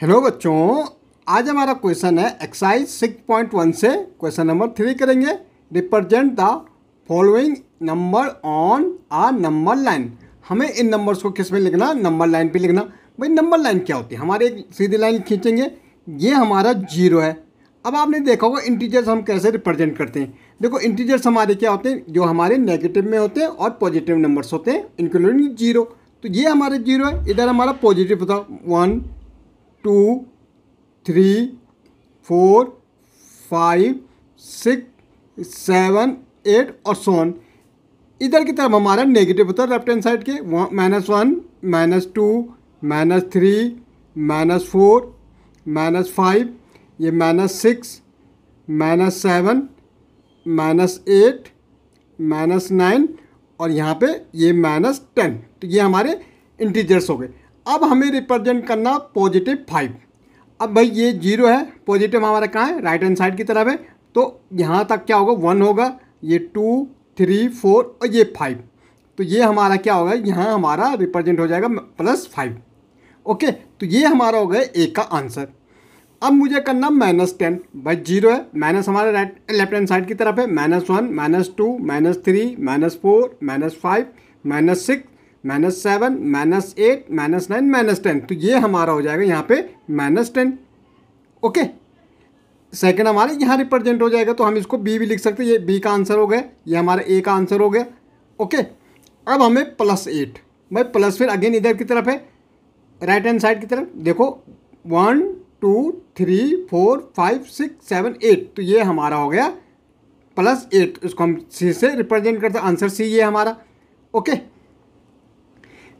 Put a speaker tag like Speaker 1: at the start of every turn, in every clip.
Speaker 1: hello बच्चों आज हमारा क्वेश्चन है एक्साइज सिक्स पॉइंट वन से क्वेश्चन नंबर थ्री करेंगे represent the following number on a number line हमें इन नंबर्स को किस में लिखना नंबर लाइन पे लिखना भाई नंबर लाइन क्या होती है हमारे एक सीधी लाइन खींचेंगे ये हमारा जीरो है अब आपने देखा होगा इंटीजर्स हम कैसे रिप्रेजेंट करते हैं देखो इंटीजर्स हमारे क्या होते हैं जो हमारे नेगेटिव में होते हैं और पॉजिटिव नंबर्स होते हैं इंक्लूडिंग जीरो तो ये हमारा जीरो है इधर हमारा पॉजिटिव होता one two three four five six seven eight और सोन इधर की तरफ हमारा नेगेटिव होता है लेफ्ट हैंड साइड के minus one minus two minus three minus four minus five ये minus six minus seven minus eight minus nine और यहाँ पे ये माइनस टेन तो ये हमारे इंटीजर्स हो गए अब हमें रिप्रेजेंट करना पॉजिटिव फाइव अब भाई ये जीरो है पॉजिटिव हमारा कहाँ है राइट हैंड साइड की तरफ है तो यहाँ तक क्या होगा वन होगा ये टू थ्री फोर और ये फाइव तो ये हमारा क्या होगा यहाँ हमारा रिप्रेजेंट हो जाएगा प्लस फाइव ओके तो ये हमारा हो गया ए का आंसर अब मुझे करना माइनस टेन भाई जीरो है माइनस हमारे राइट लेफ्ट हैंड साइड की तरफ है minus one minus two minus three minus four minus five minus six minus seven minus eight minus nine minus ten तो ये हमारा हो जाएगा यहाँ पे माइनस टेन ओके सेकेंड हमारे यहाँ रिप्रेजेंट हो जाएगा तो हम इसको बी भी लिख सकते हैं ये बी का आंसर हो गया ये हमारा ए का आंसर हो गया ओके अब हमें प्लस एट भाई प्लस फिर अगेन इधर की तरफ है राइट हैंड साइड की तरफ देखो one two three four five six seven eight तो ये हमारा हो गया प्लस एट इसको हम सी से रिप्रेजेंट करते आंसर सी ये हमारा ओके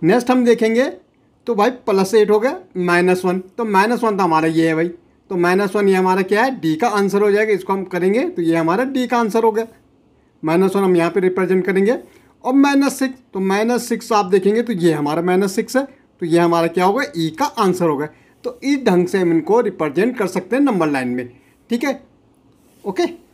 Speaker 1: नेक्स्ट हम देखेंगे तो भाई प्लस एट हो गया माइनस वन तो माइनस वन तो हमारा ये है भाई तो माइनस वन ये हमारा क्या है डी का आंसर हो जाएगा इसको हम करेंगे तो ये हमारा डी का आंसर हो गया माइनस वन हम यहाँ पे रिप्रेजेंट करेंगे और माइनस सिक्स तो माइनस सिक्स आप देखेंगे तो ये हमारा माइनस सिक्स है तो ये हमारा क्या होगा ई e का आंसर होगा तो इस e ढंग से हम इनको रिप्रेजेंट कर सकते हैं नंबर लाइन में ठीक है ओके